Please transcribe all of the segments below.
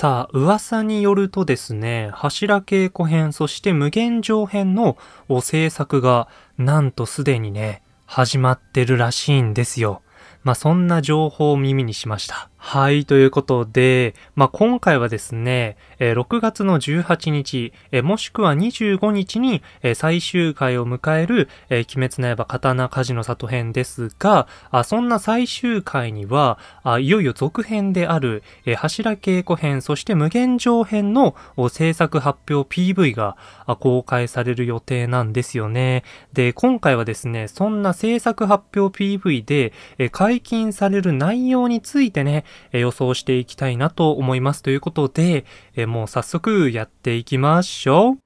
さあ、噂によるとですね、柱稽古編、そして無限上編の制作が、なんとすでにね、始まってるらしいんですよ。まあ、そんな情報を耳にしました。はい、ということで、まあ、今回はですね、6月の18日、もしくは25日に最終回を迎える、鬼滅の刃刀鍛冶の里編ですが、そんな最終回には、いよいよ続編である、柱稽古編、そして無限上編の制作発表 PV が公開される予定なんですよね。で、今回はですね、そんな制作発表 PV で解禁される内容についてね、え予想していきたいなと思いますということで、えもう早速やっていきましょう。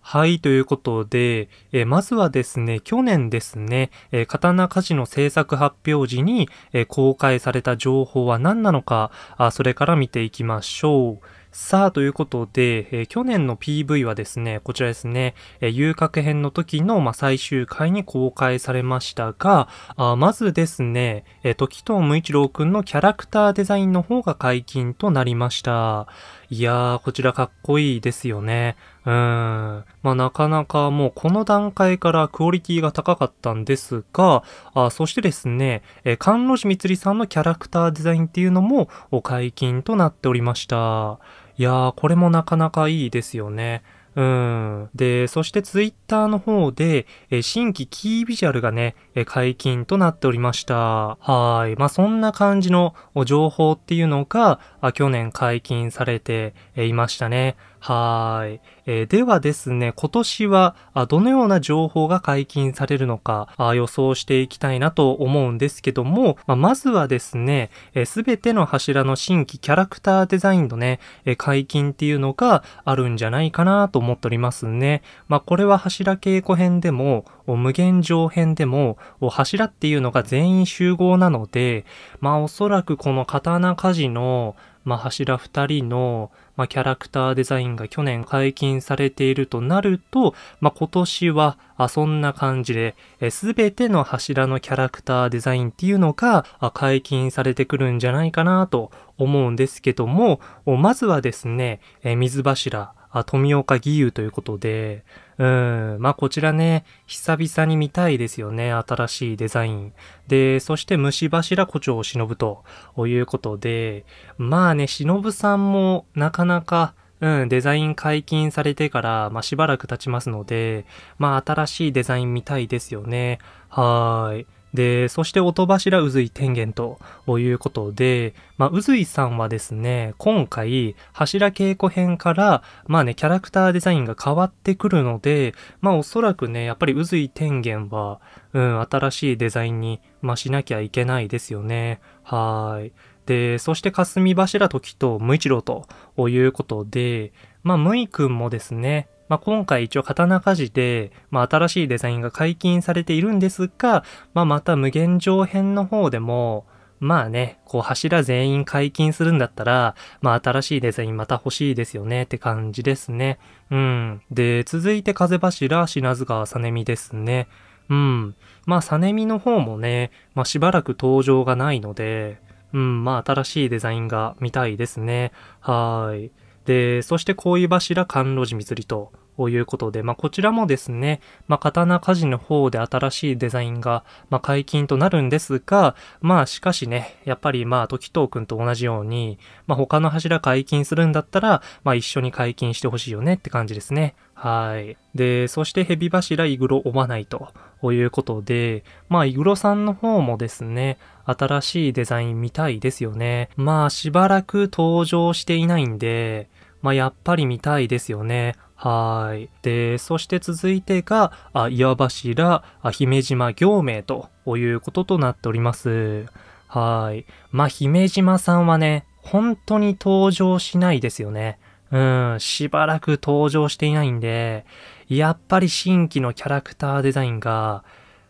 はい、ということで、えまずはですね、去年ですね、え刀鍛冶の制作発表時に、え公開された情報は何なのかあ、それから見ていきましょう。さあ、ということで、えー、去年の PV はですね、こちらですね、えー、遊郭編の時の、まあ、最終回に公開されましたが、あまずですね、えー、時藤無一郎くんのキャラクターデザインの方が解禁となりました。いやー、こちらかっこいいですよね。うーん。まあ、なかなかもうこの段階からクオリティが高かったんですが、あそしてですね、えー、関路寺光さんのキャラクターデザインっていうのも解禁となっておりました。いやー、これもなかなかいいですよね。うん。で、そしてツイッターの方で、え新規キービジュアルがね、え解禁となっておりました。はい。まあ、そんな感じの情報っていうのが、去年解禁されていましたね。はい、えー、ではですね、今年はどのような情報が解禁されるのか予想していきたいなと思うんですけども、まあ、まずはですね、す、え、べ、ての柱の新規キャラクターデザインのね、解禁っていうのがあるんじゃないかなと思っておりますね。まあ、これは柱稽古編でも、無限上編でも、柱っていうのが全員集合なので、まあ、おそらくこの刀鍛冶のまあ、柱2人の、まあ、キャラクターデザインが去年解禁されているとなると、まあ、今年はあそんな感じで、すべての柱のキャラクターデザインっていうのが解禁されてくるんじゃないかなと思うんですけども、まずはですね、水柱、あ富岡義勇ということで、うん、まあこちらね、久々に見たいですよね、新しいデザイン。で、そして虫柱胡蝶を忍ぶということで、まあね、忍さんもなかなか、うん、デザイン解禁されてから、まあしばらく経ちますので、まあ新しいデザイン見たいですよね。はーい。で、そして音柱宇髄天元ということで、まあ、宇髄さんはですね、今回、柱稽古編から、まあね、キャラクターデザインが変わってくるので、まあおそらくね、やっぱり宇髄天元は、うん、新しいデザインに、まあ、しなきゃいけないですよね。はい。で、そして霞柱時と無一郎ということで、まあ、無一くんもですね、まあ、今回一応刀鍛冶で、まあ、新しいデザインが解禁されているんですが、まあ、また無限上編の方でも、まあね、こう柱全員解禁するんだったら、まあ新しいデザインまた欲しいですよねって感じですね。うん。で、続いて風柱、品津川さねみですね。うん。まあさねみの方もね、まあしばらく登場がないので、うん、まあ新しいデザインが見たいですね。はーい。で、そして恋柱、甘露寺水利ということで、まあ、こちらもですね、まあ、刀鍛冶の方で新しいデザインが、まあ、解禁となるんですが、まあ、しかしね、やっぱりまあ、時藤くんと同じように、まあ、他の柱解禁するんだったら、まあ、一緒に解禁してほしいよねって感じですね。はい。で、そして蛇柱、イグロ、オバないということで、まあ、イグロさんの方もですね、新しいデザイン見たいですよね。まあ、しばらく登場していないんで、まあ、やっぱり見たいですよね。はい。で、そして続いてが、あ岩柱、あ姫島行名ということとなっております。はい。まあ、姫島さんはね、本当に登場しないですよね。うん、しばらく登場していないんで、やっぱり新規のキャラクターデザインが、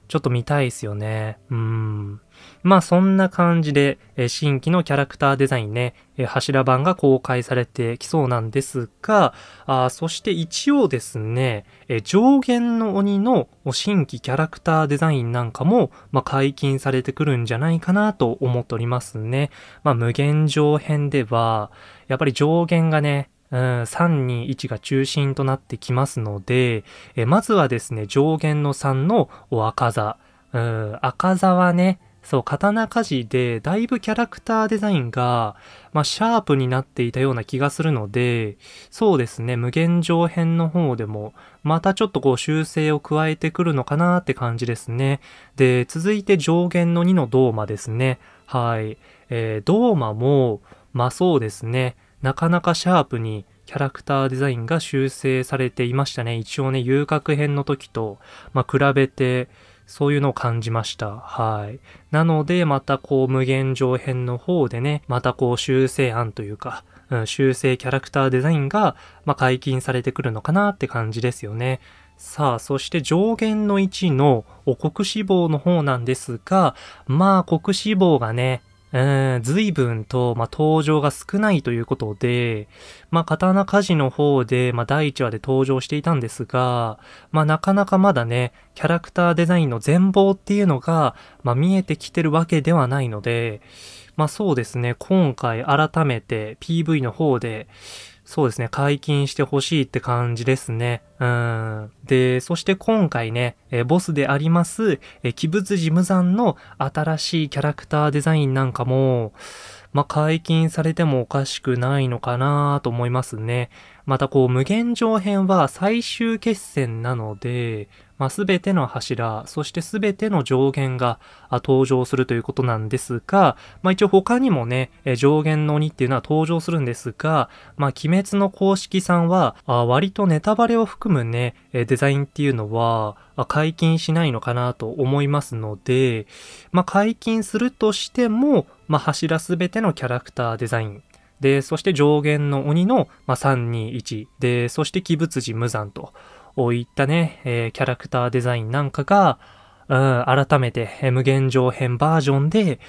ちょっと見たいですよね。うん。まあそんな感じで、え新規のキャラクターデザインね、え柱版が公開されてきそうなんですが、あそして一応ですね、え上限の鬼の新規キャラクターデザインなんかも、まあ、解禁されてくるんじゃないかなと思っておりますね。まあ無限上編では、やっぱり上限がね、うん、321が中心となってきますので、えまずはですね、上限の3の赤座。うん、赤座はね、そう、刀鍛冶で、だいぶキャラクターデザインが、まあ、シャープになっていたような気がするので、そうですね、無限上編の方でも、またちょっとこう修正を加えてくるのかなって感じですね。で、続いて上限の2のドーマですね。はい。えー、ドーマも、まあ、そうですね、なかなかシャープに、キャラクターデザインが修正されていましたね。一応ね、遊郭編の時と、まあ、比べて、そういうのを感じました。はい。なので、またこう、無限上編の方でね、またこう、修正案というか、うん、修正キャラクターデザインが、まあ、解禁されてくるのかなって感じですよね。さあ、そして上限の1のお国志望の方なんですが、まあ国志望がね、いーん、随分と、まあ、登場が少ないということで、まあ、刀鍛冶の方で、まあ、第1話で登場していたんですが、まあ、なかなかまだね、キャラクターデザインの全貌っていうのが、まあ、見えてきてるわけではないので、まあ、そうですね、今回改めて PV の方で、そうですね、解禁してほしいって感じですね。うん。で、そして今回ね、えボスであります、え鬼物事務惨の新しいキャラクターデザインなんかも、まあ、解禁されてもおかしくないのかなと思いますね。またこう、無限上編は最終決戦なので、ますべての柱、そしてすべての上限が登場するということなんですが、まあ、一応他にもね、上限の鬼っていうのは登場するんですが、まあ、鬼滅の公式さんは、割とネタバレを含むね、デザインっていうのは、解禁しないのかなと思いますので、まあ、解禁するとしても、まあ、柱すべてのキャラクターデザイン、で、そして上限の鬼の、まあ、321。で、そして鬼仏寺無惨といったね、えー、キャラクターデザインなんかが、うん、改めて、えー、無限上編バージョンで、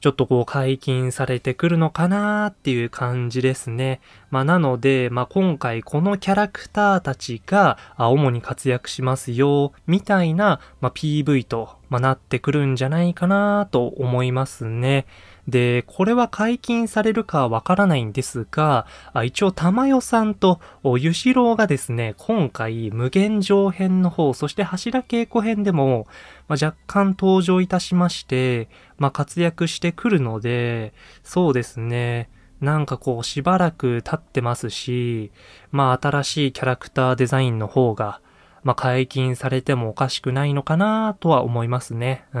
ちょっとこう解禁されてくるのかなーっていう感じですね。まあなので、まあ今回このキャラクターたちが、あ、主に活躍しますよ、みたいな、まあ PV と、まあ、なってくるんじゃないかなと思いますね。うんで、これは解禁されるかわからないんですが、一応玉代さんとゆしろうがですね、今回無限上編の方、そして柱稽古編でも、まあ、若干登場いたしまして、まあ、活躍してくるので、そうですね、なんかこうしばらく経ってますし、まあ新しいキャラクターデザインの方が、まあ、解禁されてもおかしくないのかなとは思いますね。うん。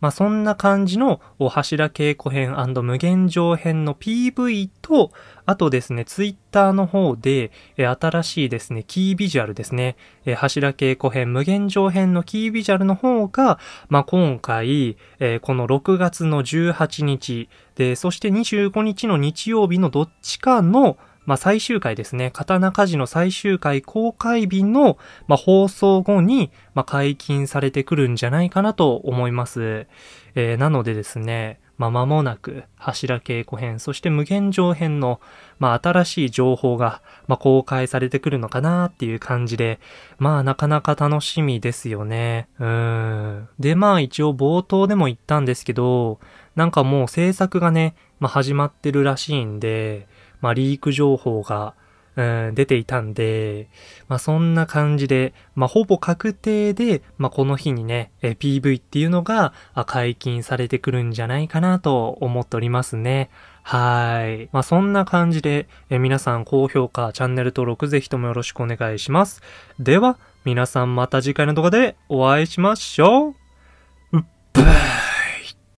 まあ、そんな感じの、お柱稽古編無限上編の PV と、あとですね、ツイッターの方で、新しいですね、キービジュアルですね、柱稽古編、無限上編のキービジュアルの方が、まあ、今回、この6月の18日、で、そして25日の日曜日のどっちかの、まあ、最終回ですね、刀鍛冶の最終回公開日の、まあ、放送後に、まあ、解禁されてくるんじゃないかなと思います。えー、なのでですね、まあ、間もなく、柱稽古編、そして無限上編の、まあ、新しい情報が、まあ、公開されてくるのかなっていう感じで、まあ、なかなか楽しみですよね。うん。で、まあ、一応冒頭でも言ったんですけど、なんかもう制作がね、まあ、始まってるらしいんで、まあ、リーク情報が、うん、出ていたんで、まあ、そんな感じで、まあ、ほぼ確定で、まあ、この日にね、え PV っていうのが解禁されてくるんじゃないかなと思っておりますね。はい。まあ、そんな感じで、え皆さん高評価、チャンネル登録ぜひともよろしくお願いします。では、皆さんまた次回の動画でお会いしましょう。うっばー